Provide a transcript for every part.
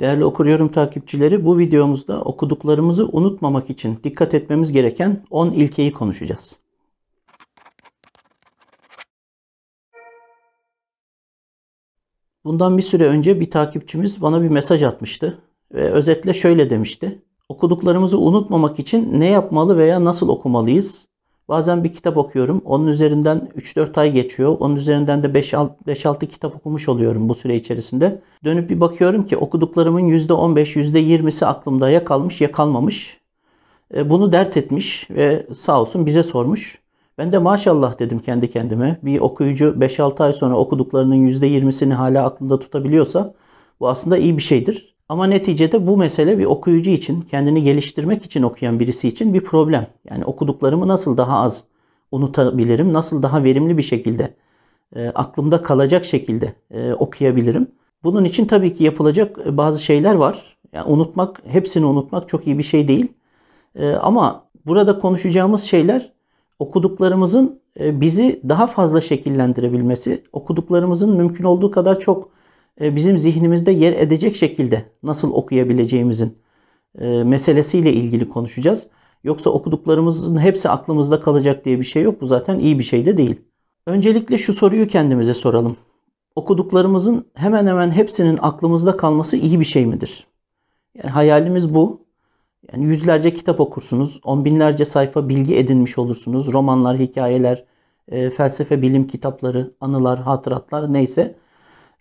Değerli okuruyorum takipçileri bu videomuzda okuduklarımızı unutmamak için dikkat etmemiz gereken 10 ilkeyi konuşacağız. Bundan bir süre önce bir takipçimiz bana bir mesaj atmıştı ve özetle şöyle demişti. Okuduklarımızı unutmamak için ne yapmalı veya nasıl okumalıyız? Bazen bir kitap okuyorum. Onun üzerinden 3-4 ay geçiyor. Onun üzerinden de 5-6 kitap okumuş oluyorum bu süre içerisinde. Dönüp bir bakıyorum ki okuduklarımın %15, %20'si aklımda ya kalmış ya kalmamış. E, bunu dert etmiş ve sağ olsun bize sormuş. Ben de maşallah dedim kendi kendime. Bir okuyucu 5-6 ay sonra okuduklarının %20'sini hala aklında tutabiliyorsa bu aslında iyi bir şeydir. Ama neticede bu mesele bir okuyucu için, kendini geliştirmek için okuyan birisi için bir problem. Yani okuduklarımı nasıl daha az unutabilirim, nasıl daha verimli bir şekilde, e, aklımda kalacak şekilde e, okuyabilirim. Bunun için tabii ki yapılacak e, bazı şeyler var. Yani unutmak, hepsini unutmak çok iyi bir şey değil. E, ama burada konuşacağımız şeyler okuduklarımızın e, bizi daha fazla şekillendirebilmesi, okuduklarımızın mümkün olduğu kadar çok e, bizim zihnimizde yer edecek şekilde nasıl okuyabileceğimizin e, meselesiyle ilgili konuşacağız. Yoksa okuduklarımızın hepsi aklımızda kalacak diye bir şey yok. Bu zaten iyi bir şey de değil. Öncelikle şu soruyu kendimize soralım. Okuduklarımızın hemen hemen hepsinin aklımızda kalması iyi bir şey midir? Yani hayalimiz bu. Yani yüzlerce kitap okursunuz, on binlerce sayfa bilgi edinmiş olursunuz. Romanlar, hikayeler, e, felsefe, bilim kitapları, anılar, hatıratlar neyse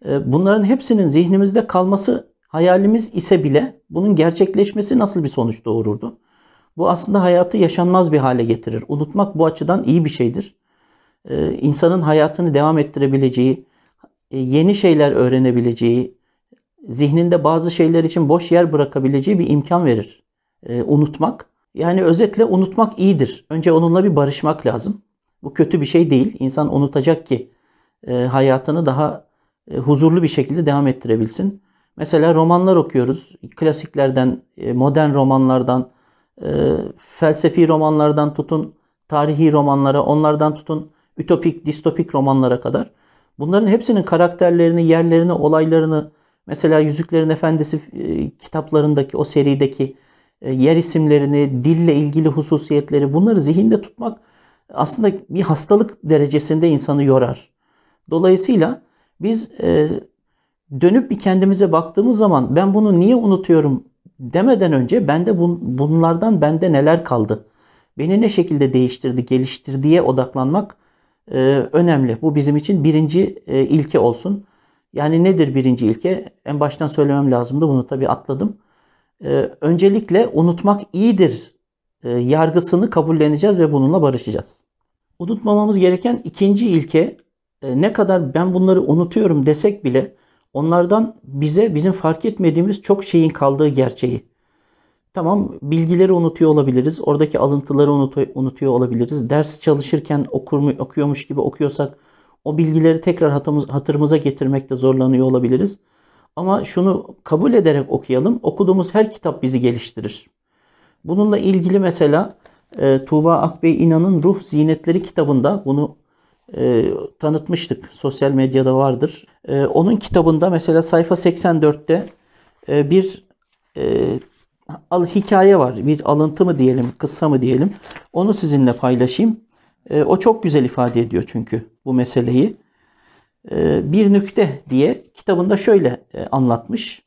e, bunların hepsinin zihnimizde kalması hayalimiz ise bile bunun gerçekleşmesi nasıl bir sonuç doğururdu? Bu aslında hayatı yaşanmaz bir hale getirir. Unutmak bu açıdan iyi bir şeydir. E, insanın hayatını devam ettirebileceği, e, yeni şeyler öğrenebileceği, zihninde bazı şeyler için boş yer bırakabileceği bir imkan verir. Unutmak. Yani özetle unutmak iyidir. Önce onunla bir barışmak lazım. Bu kötü bir şey değil. İnsan unutacak ki hayatını daha e, huzurlu bir şekilde devam ettirebilsin. Mesela romanlar okuyoruz. Klasiklerden, e, modern romanlardan, e, felsefi romanlardan tutun, tarihi romanlara, onlardan tutun, ütopik, distopik romanlara kadar. Bunların hepsinin karakterlerini, yerlerini, olaylarını mesela Yüzüklerin Efendisi kitaplarındaki o serideki yer isimlerini, dille ilgili hususiyetleri bunları zihinde tutmak aslında bir hastalık derecesinde insanı yorar. Dolayısıyla biz e, dönüp bir kendimize baktığımız zaman ben bunu niye unutuyorum demeden önce bende bun, bunlardan bende neler kaldı? Beni ne şekilde değiştirdi, geliştirdiye odaklanmak e, önemli. Bu bizim için birinci e, ilke olsun. Yani nedir birinci ilke? En baştan söylemem lazımdı bunu tabii atladım. E, öncelikle unutmak iyidir e, yargısını kabulleneceğiz ve bununla barışacağız. Unutmamamız gereken ikinci ilke e, ne kadar ben bunları unutuyorum desek bile onlardan bize bizim fark etmediğimiz çok şeyin kaldığı gerçeği. Tamam bilgileri unutuyor olabiliriz. Oradaki alıntıları unutuyor olabiliriz. Ders çalışırken okur mu, okuyormuş gibi okuyorsak o bilgileri tekrar hatımız, hatırımıza getirmekte zorlanıyor olabiliriz. Ama şunu kabul ederek okuyalım. Okuduğumuz her kitap bizi geliştirir. Bununla ilgili mesela e, Tuğba Akbey İnan'ın Ruh Zinetleri kitabında bunu e, tanıtmıştık. Sosyal medyada vardır. E, onun kitabında mesela sayfa 84'te e, bir e, al hikaye var. Bir alıntı mı diyelim, kısa mı diyelim. Onu sizinle paylaşayım. E, o çok güzel ifade ediyor çünkü bu meseleyi. E, bir nükte diye kitabında şöyle e, anlatmış.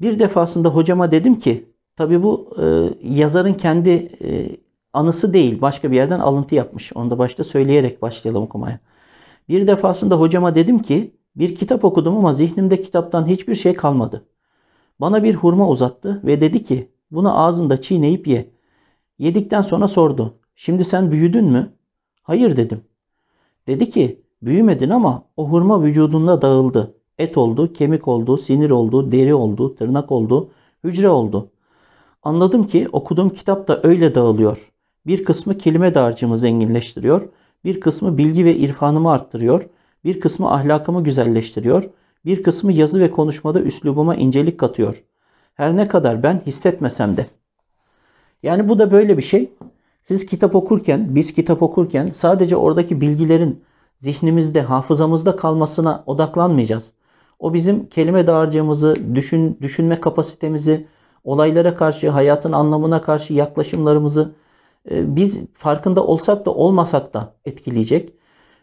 Bir defasında hocama dedim ki, tabi bu e, yazarın kendi e, anısı değil başka bir yerden alıntı yapmış. Onu da başta söyleyerek başlayalım okumaya. Bir defasında hocama dedim ki bir kitap okudum ama zihnimde kitaptan hiçbir şey kalmadı. Bana bir hurma uzattı ve dedi ki bunu ağzında çiğneyip ye. Yedikten sonra sordu. Şimdi sen büyüdün mü? Hayır dedim. Dedi ki büyümedin ama o hurma vücudunda dağıldı. Et oldu, kemik oldu, sinir oldu, deri oldu, tırnak oldu, hücre oldu. Anladım ki okuduğum kitap da öyle dağılıyor. Bir kısmı kelime dağarcığımı zenginleştiriyor. Bir kısmı bilgi ve irfanımı arttırıyor. Bir kısmı ahlakımı güzelleştiriyor. Bir kısmı yazı ve konuşmada üslubuma incelik katıyor. Her ne kadar ben hissetmesem de. Yani bu da böyle bir şey. Siz kitap okurken, biz kitap okurken sadece oradaki bilgilerin zihnimizde, hafızamızda kalmasına odaklanmayacağız. O bizim kelime dağarcığımızı, düşün, düşünme kapasitemizi, olaylara karşı, hayatın anlamına karşı yaklaşımlarımızı, ee, biz farkında olsak da olmasak da etkileyecek.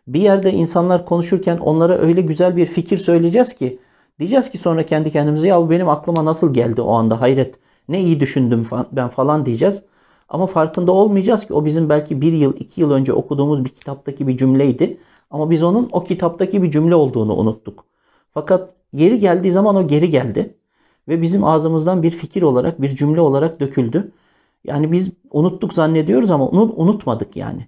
Bir yerde insanlar konuşurken onlara öyle güzel bir fikir söyleyeceğiz ki diyeceğiz ki sonra kendi kendimize ya bu benim aklıma nasıl geldi o anda hayret ne iyi düşündüm ben falan diyeceğiz. Ama farkında olmayacağız ki o bizim belki bir yıl iki yıl önce okuduğumuz bir kitaptaki bir cümleydi. Ama biz onun o kitaptaki bir cümle olduğunu unuttuk. Fakat yeri geldiği zaman o geri geldi ve bizim ağzımızdan bir fikir olarak bir cümle olarak döküldü. Yani biz unuttuk zannediyoruz ama unutmadık yani.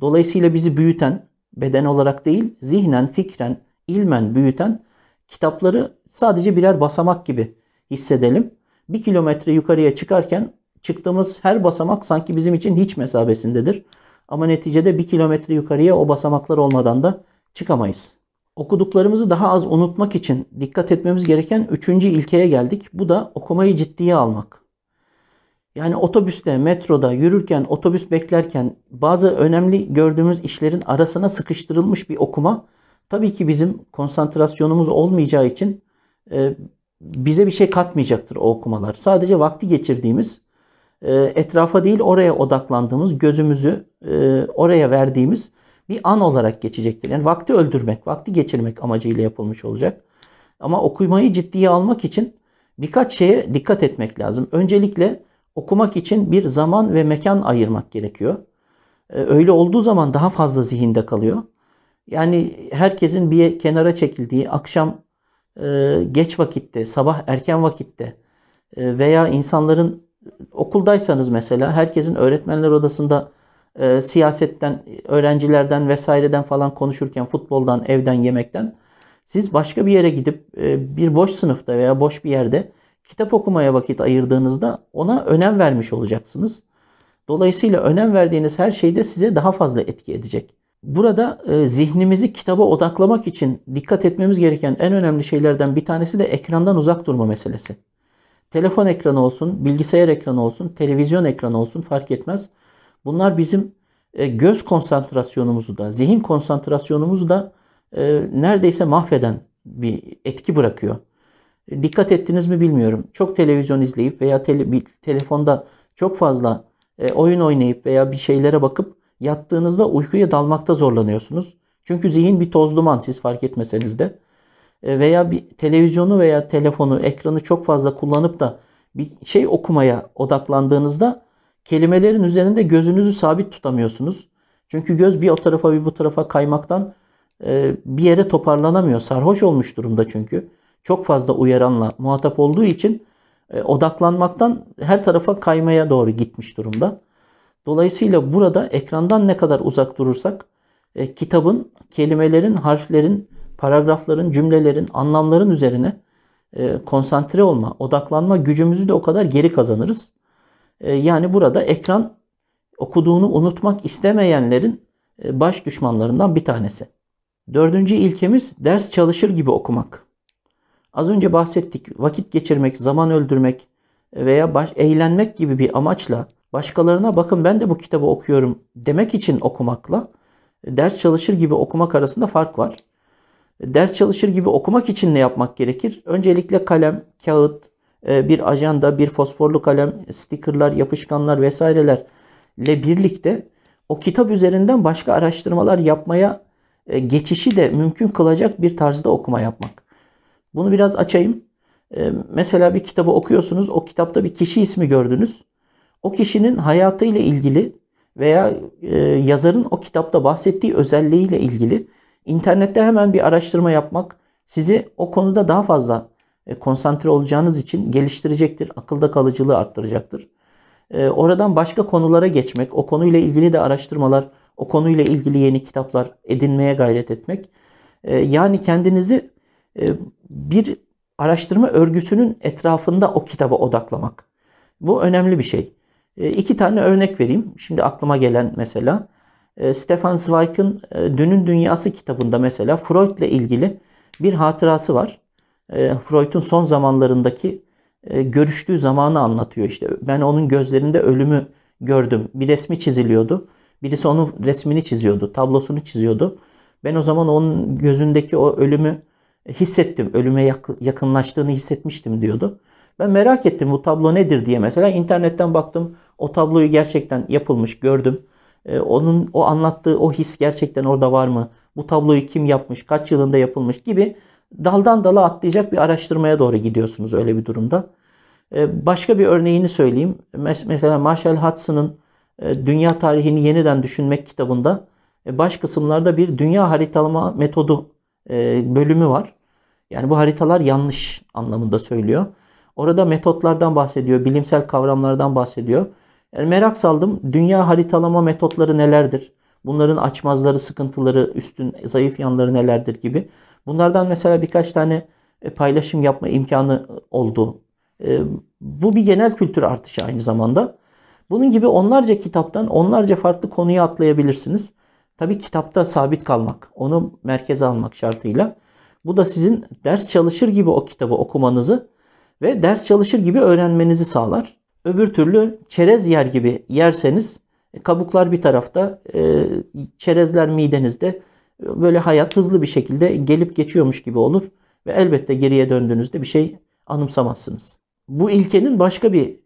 Dolayısıyla bizi büyüten beden olarak değil zihnen, fikren, ilmen büyüten kitapları sadece birer basamak gibi hissedelim. Bir kilometre yukarıya çıkarken çıktığımız her basamak sanki bizim için hiç mesabesindedir. Ama neticede bir kilometre yukarıya o basamaklar olmadan da çıkamayız. Okuduklarımızı daha az unutmak için dikkat etmemiz gereken üçüncü ilkeye geldik. Bu da okumayı ciddiye almak. Yani otobüste, metroda, yürürken, otobüs beklerken bazı önemli gördüğümüz işlerin arasına sıkıştırılmış bir okuma tabii ki bizim konsantrasyonumuz olmayacağı için e, bize bir şey katmayacaktır o okumalar. Sadece vakti geçirdiğimiz, e, etrafa değil oraya odaklandığımız, gözümüzü e, oraya verdiğimiz bir an olarak geçecektir. Yani vakti öldürmek, vakti geçirmek amacıyla yapılmış olacak. Ama okumayı ciddiye almak için birkaç şeye dikkat etmek lazım. Öncelikle okumak için bir zaman ve mekan ayırmak gerekiyor. Ee, öyle olduğu zaman daha fazla zihinde kalıyor. Yani herkesin bir kenara çekildiği akşam e, geç vakitte, sabah erken vakitte e, veya insanların okuldaysanız mesela herkesin öğretmenler odasında e, siyasetten, öğrencilerden vesaireden falan konuşurken, futboldan, evden, yemekten siz başka bir yere gidip bir boş sınıfta veya boş bir yerde kitap okumaya vakit ayırdığınızda ona önem vermiş olacaksınız. Dolayısıyla önem verdiğiniz her şey de size daha fazla etki edecek. Burada e, zihnimizi kitaba odaklamak için dikkat etmemiz gereken en önemli şeylerden bir tanesi de ekrandan uzak durma meselesi. Telefon ekranı olsun, bilgisayar ekranı olsun, televizyon ekranı olsun fark etmez. Bunlar bizim e, göz konsantrasyonumuzu da, zihin konsantrasyonumuzu da e, neredeyse mahveden bir etki bırakıyor dikkat ettiniz mi bilmiyorum. Çok televizyon izleyip veya tele, bir, telefonda çok fazla e, oyun oynayıp veya bir şeylere bakıp yattığınızda uykuya dalmakta zorlanıyorsunuz. Çünkü zihin bir toz duman siz fark etmeseniz de. E, veya bir televizyonu veya telefonu, ekranı çok fazla kullanıp da bir şey okumaya odaklandığınızda kelimelerin üzerinde gözünüzü sabit tutamıyorsunuz. Çünkü göz bir o tarafa bir bu tarafa kaymaktan e, bir yere toparlanamıyor. Sarhoş olmuş durumda çünkü çok fazla uyaranla muhatap olduğu için e, odaklanmaktan her tarafa kaymaya doğru gitmiş durumda. Dolayısıyla burada ekrandan ne kadar uzak durursak e, kitabın, kelimelerin, harflerin, paragrafların, cümlelerin, anlamların üzerine e, konsantre olma, odaklanma gücümüzü de o kadar geri kazanırız. yani burada ekran okuduğunu unutmak istemeyenlerin baş düşmanlarından bir tanesi. Dördüncü ilkemiz ders çalışır gibi okumak. Az önce bahsettik vakit geçirmek, zaman öldürmek veya baş, eğlenmek gibi bir amaçla başkalarına bakın ben de bu kitabı okuyorum demek için okumakla e, ders çalışır gibi okumak arasında fark var. E, ders çalışır gibi okumak için ne yapmak gerekir? Öncelikle kalem, kağıt, e, bir ajanda, bir fosforlu kalem, stickerlar, yapışkanlar vesairelerle birlikte o kitap üzerinden başka araştırmalar yapmaya geçişi de mümkün kılacak bir tarzda okuma yapmak. Bunu biraz açayım. E, mesela bir kitabı okuyorsunuz. O kitapta bir kişi ismi gördünüz. O kişinin hayatıyla ilgili veya e, yazarın o kitapta bahsettiği özelliğiyle ilgili internette hemen bir araştırma yapmak sizi o konuda daha fazla e, konsantre olacağınız için geliştirecektir. Akılda kalıcılığı arttıracaktır. E, oradan başka konulara geçmek, o konuyla ilgili de araştırmalar, o konuyla ilgili yeni kitaplar edinmeye gayret etmek. E, yani kendinizi ee, bir araştırma örgüsünün etrafında o kitaba odaklamak. Bu önemli bir şey. Ee, iki tane örnek vereyim. Şimdi aklıma gelen mesela e, Stefan Zweig'in e, Dünün Dünyası kitabında mesela Freud ile ilgili bir hatırası var. E, Freud'un son zamanlarındaki görüştüğü zamanı anlatıyor işte. Ben onun gözlerinde ölümü gördüm. Bir resmi çiziliyordu. Birisi onun resmini çiziyordu, tablosunu çiziyordu. Ben o zaman onun gözündeki o ölümü hissettim. Ölüme yakınlaştığını hissetmiştim diyordu. Ben merak ettim bu tablo nedir diye mesela internetten baktım. O tabloyu gerçekten yapılmış gördüm. Ee, onun o anlattığı o his gerçekten orada var mı? Bu tabloyu kim yapmış? Kaç yılında yapılmış gibi daldan dala atlayacak bir araştırmaya doğru gidiyorsunuz öyle bir durumda. Ee, başka bir örneğini söyleyeyim. Mes- mesela Marshall Hudson'ın e, Dünya Tarihini Yeniden Düşünmek kitabında e, baş kısımlarda bir dünya haritalama metodu e, bölümü var. Yani bu haritalar yanlış anlamında söylüyor. Orada metotlardan bahsediyor, bilimsel kavramlardan bahsediyor. Yani merak saldım. Dünya haritalama metotları nelerdir? Bunların açmazları, sıkıntıları, üstün, zayıf yanları nelerdir gibi. Bunlardan mesela birkaç tane e, paylaşım yapma imkanı oldu. E, bu bir genel kültür artışı aynı zamanda. Bunun gibi onlarca kitaptan onlarca farklı konuya atlayabilirsiniz. Tabi kitapta sabit kalmak, onu merkeze almak şartıyla. Bu da sizin ders çalışır gibi o kitabı okumanızı ve ders çalışır gibi öğrenmenizi sağlar. Öbür türlü çerez yer gibi yerseniz e, kabuklar bir tarafta, e, çerezler midenizde e, böyle hayat hızlı bir şekilde gelip geçiyormuş gibi olur ve elbette geriye döndüğünüzde bir şey anımsamazsınız. Bu ilkenin başka bir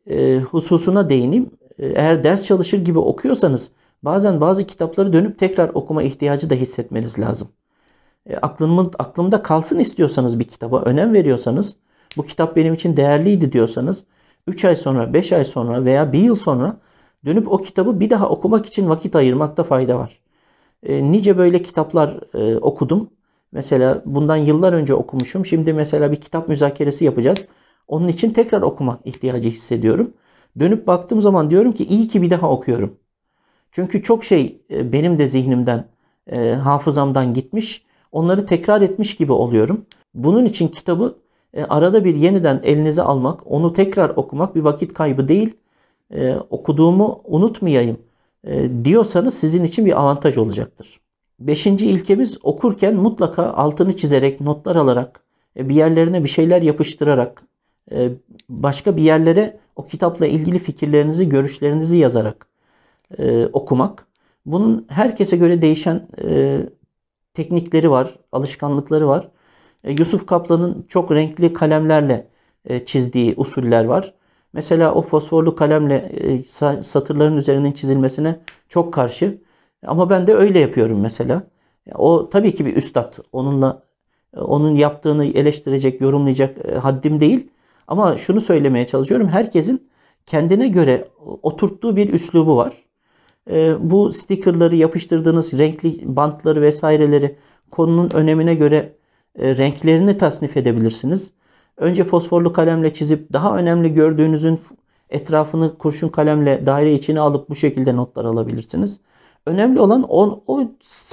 hususuna değineyim. Eğer ders çalışır gibi okuyorsanız Bazen bazı kitapları dönüp tekrar okuma ihtiyacı da hissetmeniz lazım. E, aklımın, aklımda kalsın istiyorsanız bir kitaba önem veriyorsanız, bu kitap benim için değerliydi diyorsanız 3 ay sonra, 5 ay sonra veya 1 yıl sonra dönüp o kitabı bir daha okumak için vakit ayırmakta fayda var. E, nice böyle kitaplar e, okudum. Mesela bundan yıllar önce okumuşum. Şimdi mesela bir kitap müzakeresi yapacağız. Onun için tekrar okuma ihtiyacı hissediyorum. Dönüp baktığım zaman diyorum ki iyi ki bir daha okuyorum. Çünkü çok şey e, benim de zihnimden, e, hafızamdan gitmiş. Onları tekrar etmiş gibi oluyorum. Bunun için kitabı e, arada bir yeniden elinize almak, onu tekrar okumak bir vakit kaybı değil. Okuduğumu unutmayayım diyorsanız sizin için bir avantaj olacaktır. Beşinci ilkemiz okurken mutlaka altını çizerek, notlar alarak, bir yerlerine bir şeyler yapıştırarak, başka bir yerlere o kitapla ilgili fikirlerinizi, görüşlerinizi yazarak e, okumak. Bunun herkese göre değişen e, teknikleri var, alışkanlıkları var. E, Yusuf Kaplan'ın çok renkli kalemlerle e, çizdiği usuller var. Mesela o fosforlu kalemle e, satırların üzerinin çizilmesine çok karşı. Ama ben de öyle yapıyorum mesela. O tabii ki bir üstad. Onunla e, onun yaptığını eleştirecek, yorumlayacak e, haddim değil. Ama şunu söylemeye çalışıyorum. Herkesin kendine göre oturttuğu bir üslubu var. Ee, bu stickerları yapıştırdığınız renkli bantları vesaireleri konunun önemine göre e, renklerini tasnif edebilirsiniz. Önce fosforlu kalemle çizip daha önemli gördüğünüzün etrafını kurşun kalemle daire içine alıp bu şekilde notlar alabilirsiniz. Önemli olan on, o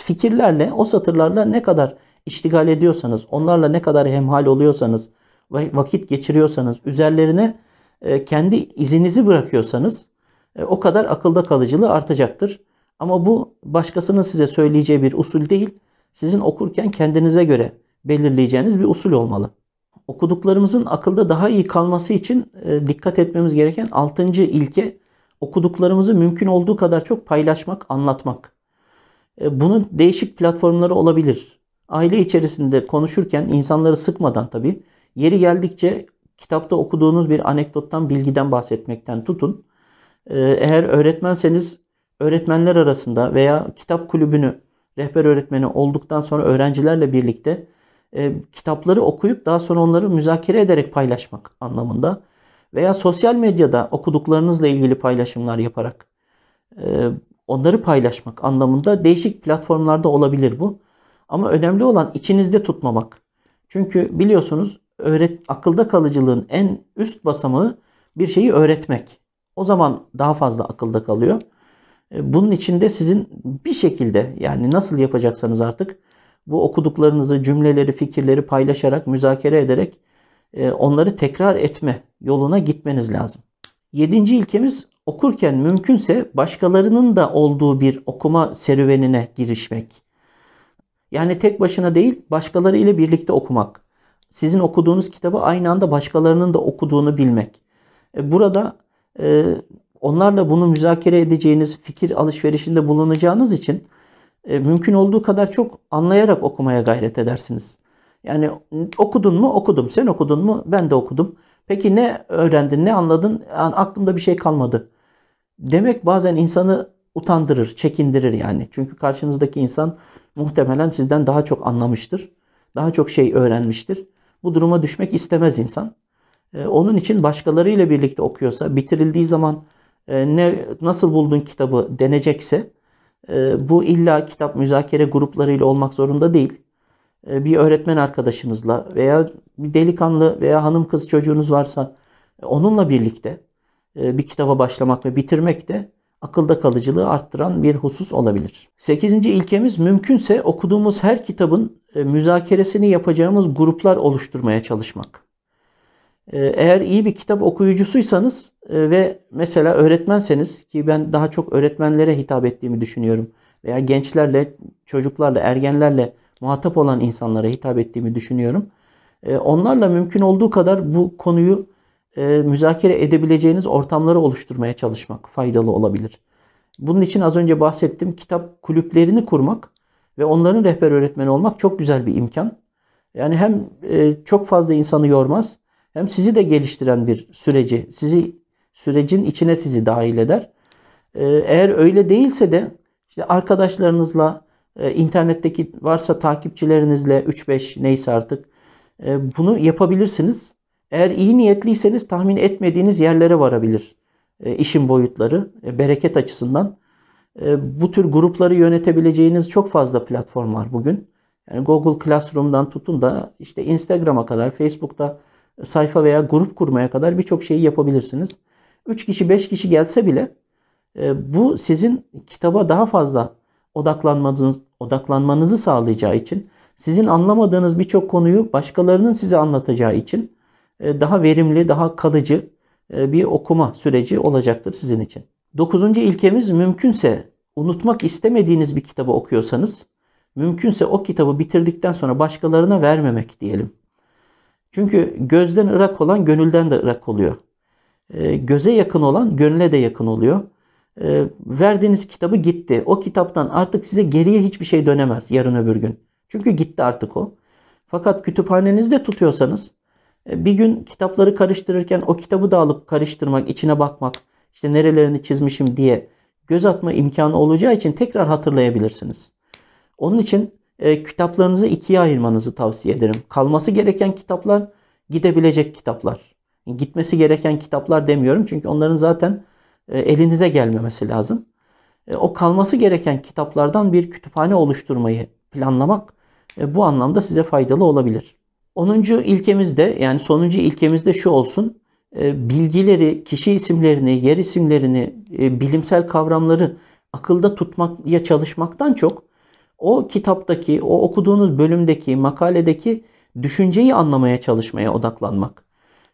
fikirlerle, o satırlarla ne kadar iştigal ediyorsanız, onlarla ne kadar hemhal oluyorsanız, vakit geçiriyorsanız, üzerlerine e, kendi izinizi bırakıyorsanız e, o kadar akılda kalıcılığı artacaktır. Ama bu başkasının size söyleyeceği bir usul değil. Sizin okurken kendinize göre belirleyeceğiniz bir usul olmalı. Okuduklarımızın akılda daha iyi kalması için e, dikkat etmemiz gereken 6. ilke okuduklarımızı mümkün olduğu kadar çok paylaşmak, anlatmak. E, bunun değişik platformları olabilir. Aile içerisinde konuşurken insanları sıkmadan tabii yeri geldikçe kitapta okuduğunuz bir anekdottan, bilgiden bahsetmekten tutun ee, eğer öğretmenseniz öğretmenler arasında veya kitap kulübünü rehber öğretmeni olduktan sonra öğrencilerle birlikte e, kitapları okuyup daha sonra onları müzakere ederek paylaşmak anlamında veya sosyal medyada okuduklarınızla ilgili paylaşımlar yaparak e, onları paylaşmak anlamında değişik platformlarda olabilir bu. Ama önemli olan içinizde tutmamak. Çünkü biliyorsunuz öğret akılda kalıcılığın en üst basamağı bir şeyi öğretmek. O zaman daha fazla akılda kalıyor. E, bunun içinde sizin bir şekilde yani nasıl yapacaksanız artık bu okuduklarınızı, cümleleri, fikirleri paylaşarak, müzakere ederek e, onları tekrar etme yoluna gitmeniz lazım. Yedinci ilkemiz okurken mümkünse başkalarının da olduğu bir okuma serüvenine girişmek. Yani tek başına değil başkaları ile birlikte okumak. Sizin okuduğunuz kitabı aynı anda başkalarının da okuduğunu bilmek. E, burada ee, onlarla bunu müzakere edeceğiniz, fikir alışverişinde bulunacağınız için e, mümkün olduğu kadar çok anlayarak okumaya gayret edersiniz. Yani okudun mu? Okudum. Sen okudun mu? Ben de okudum. Peki ne öğrendin? Ne anladın? Yani aklımda bir şey kalmadı. Demek bazen insanı utandırır, çekindirir yani. Çünkü karşınızdaki insan muhtemelen sizden daha çok anlamıştır. Daha çok şey öğrenmiştir. Bu duruma düşmek istemez insan. E, onun için başkalarıyla birlikte okuyorsa, bitirildiği zaman e, ne nasıl buldun kitabı denecekse e, bu illa kitap müzakere gruplarıyla olmak zorunda değil. Bir öğretmen arkadaşınızla veya bir delikanlı veya hanım kız çocuğunuz varsa onunla birlikte bir kitaba başlamak ve bitirmek de akılda kalıcılığı arttıran bir husus olabilir. Sekizinci ilkemiz mümkünse okuduğumuz her kitabın müzakeresini yapacağımız gruplar oluşturmaya çalışmak. Ee, eğer iyi bir kitap okuyucusuysanız e, ve mesela öğretmenseniz ki ben daha çok öğretmenlere hitap ettiğimi düşünüyorum veya gençlerle, çocuklarla, ergenlerle muhatap olan insanlara hitap ettiğimi düşünüyorum. Ee, onlarla mümkün olduğu kadar bu konuyu e, müzakere edebileceğiniz ortamları oluşturmaya çalışmak faydalı olabilir. Bunun için az önce bahsettim kitap kulüplerini kurmak ve onların rehber öğretmeni olmak çok güzel bir imkan. Yani hem e, çok fazla insanı yormaz hem sizi de geliştiren bir süreci, sizi sürecin içine sizi dahil eder. Ee, eğer öyle değilse de işte arkadaşlarınızla, e, internetteki varsa takipçilerinizle 3-5 neyse artık e, bunu yapabilirsiniz. Eğer iyi niyetliyseniz tahmin etmediğiniz yerlere varabilir e, işin boyutları, e, bereket açısından. bu tür grupları yönetebileceğiniz çok fazla platform var bugün. Yani Google Classroom'dan tutun da işte Instagram'a kadar, Facebook'ta sayfa veya grup kurmaya kadar birçok şeyi yapabilirsiniz. 3 kişi 5 kişi gelse bile e, bu sizin kitaba daha fazla odaklanmanız, odaklanmanızı sağlayacağı için sizin anlamadığınız birçok konuyu başkalarının size anlatacağı için e, daha verimli, daha kalıcı e, bir okuma süreci olacaktır sizin için. Dokuzuncu ilkemiz mümkünse unutmak istemediğiniz bir kitabı okuyorsanız mümkünse o kitabı bitirdikten sonra başkalarına vermemek diyelim. Çünkü gözden ırak olan gönülden de ırak oluyor. E, göze yakın olan gönüle de yakın oluyor. E, verdiğiniz kitabı gitti. O kitaptan artık size geriye hiçbir şey dönemez yarın öbür gün. Çünkü gitti artık o. Fakat kütüphanenizde tutuyorsanız e, bir gün kitapları karıştırırken o kitabı da alıp karıştırmak, içine bakmak, işte nerelerini çizmişim diye göz atma imkanı olacağı için tekrar hatırlayabilirsiniz. Onun için e, kitaplarınızı ikiye ayırmanızı tavsiye ederim. Kalması gereken kitaplar, gidebilecek kitaplar. Gitmesi gereken kitaplar demiyorum çünkü onların zaten e, elinize gelmemesi lazım. E, o kalması gereken kitaplardan bir kütüphane oluşturmayı planlamak e, bu anlamda size faydalı olabilir. Onuncu ilkemizde yani sonuncu ilkemizde şu olsun. E, bilgileri, kişi isimlerini, yer isimlerini, e, bilimsel kavramları akılda tutmaya çalışmaktan çok o kitaptaki, o okuduğunuz bölümdeki, makaledeki düşünceyi anlamaya çalışmaya odaklanmak.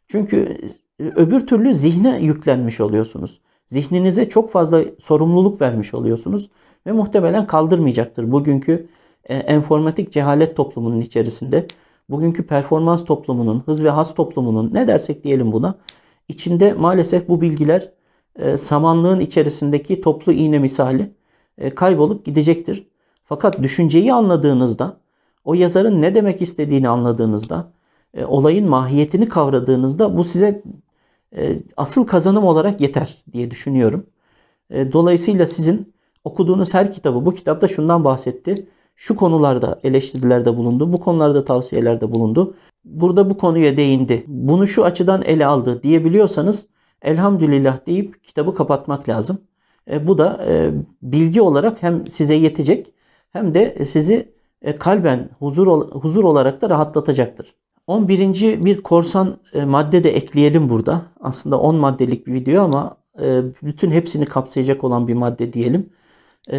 Çünkü e, öbür türlü zihne yüklenmiş oluyorsunuz. Zihninize çok fazla sorumluluk vermiş oluyorsunuz ve muhtemelen kaldırmayacaktır. Bugünkü e, enformatik cehalet toplumunun içerisinde, bugünkü performans toplumunun, hız ve has toplumunun ne dersek diyelim buna, içinde maalesef bu bilgiler e, samanlığın içerisindeki toplu iğne misali kaybolup gidecektir. Fakat düşünceyi anladığınızda, o yazarın ne demek istediğini anladığınızda, e, olayın mahiyetini kavradığınızda bu size e, asıl kazanım olarak yeter diye düşünüyorum. E, dolayısıyla sizin okuduğunuz her kitabı, bu kitapta şundan bahsetti. Şu konularda eleştirilerde bulundu, bu konularda tavsiyelerde bulundu. Burada bu konuya değindi. Bunu şu açıdan ele aldı diyebiliyorsanız elhamdülillah deyip kitabı kapatmak lazım. E, bu da e, bilgi olarak hem size yetecek hem de sizi e, kalben huzur huzur olarak da rahatlatacaktır. 11. bir korsan e, madde de ekleyelim burada. Aslında 10 maddelik bir video ama e, bütün hepsini kapsayacak olan bir madde diyelim.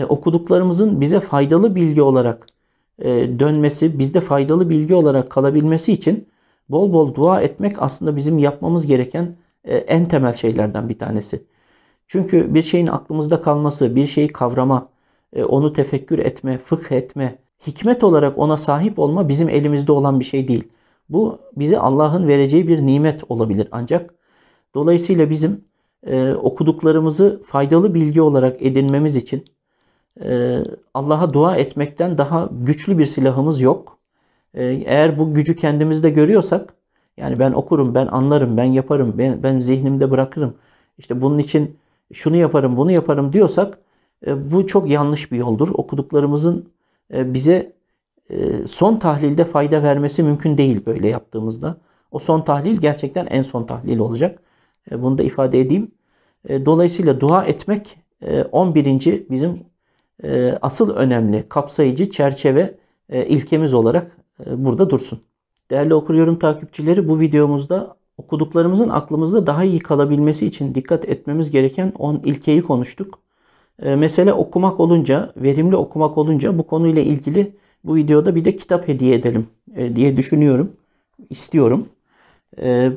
Okuduklarımızın bize faydalı bilgi olarak dönmesi, bizde faydalı bilgi olarak kalabilmesi için bol bol dua etmek aslında bizim yapmamız gereken en temel şeylerden bir tanesi. Çünkü bir şeyin aklımızda kalması, bir şeyi kavrama, e, onu tefekkür etme, fıkh etme, hikmet olarak ona sahip olma bizim elimizde olan bir şey değil. Bu bize Allah'ın vereceği bir nimet olabilir ancak. Dolayısıyla bizim e, okuduklarımızı faydalı bilgi olarak edinmemiz için e, Allah'a dua etmekten daha güçlü bir silahımız yok. E, eğer bu gücü kendimizde görüyorsak, yani ben okurum, ben anlarım, ben yaparım, ben, ben zihnimde bırakırım, İşte bunun için şunu yaparım, bunu yaparım diyorsak, e, bu çok yanlış bir yoldur. Okuduklarımızın e, bize e, son tahlilde fayda vermesi mümkün değil böyle yaptığımızda. O son tahlil gerçekten en son tahlil olacak. Bunu da ifade edeyim. Dolayısıyla dua etmek 11. bizim asıl önemli, kapsayıcı, çerçeve ilkemiz olarak burada dursun. Değerli okuruyorum takipçileri bu videomuzda okuduklarımızın aklımızda daha iyi kalabilmesi için dikkat etmemiz gereken 10 ilkeyi konuştuk e, mesele okumak olunca, verimli okumak olunca bu konuyla ilgili bu videoda bir de kitap hediye edelim e, diye düşünüyorum, istiyorum. E,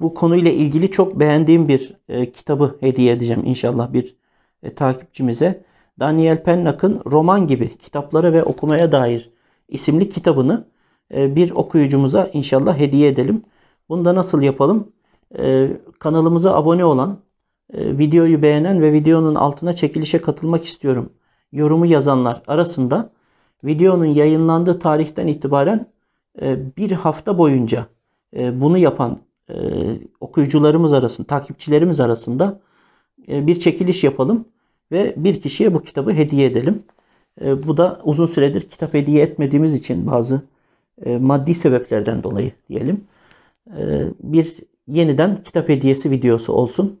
bu konuyla ilgili çok beğendiğim bir e, kitabı hediye edeceğim inşallah bir e, takipçimize. Daniel Pennak'ın Roman gibi kitaplara ve okumaya dair isimli kitabını bir okuyucumuza inşallah hediye edelim. Bunu da nasıl yapalım? kanalımıza abone olan ee, videoyu beğenen ve videonun altına çekilişe katılmak istiyorum yorumu yazanlar arasında videonun yayınlandığı tarihten itibaren e, bir hafta boyunca e, bunu yapan e, okuyucularımız arasında, takipçilerimiz arasında bir çekiliş yapalım ve bir kişiye bu kitabı hediye edelim. Bu da uzun süredir kitap hediye etmediğimiz için bazı maddi sebeplerden dolayı diyelim. Bir yeniden kitap hediyesi videosu olsun.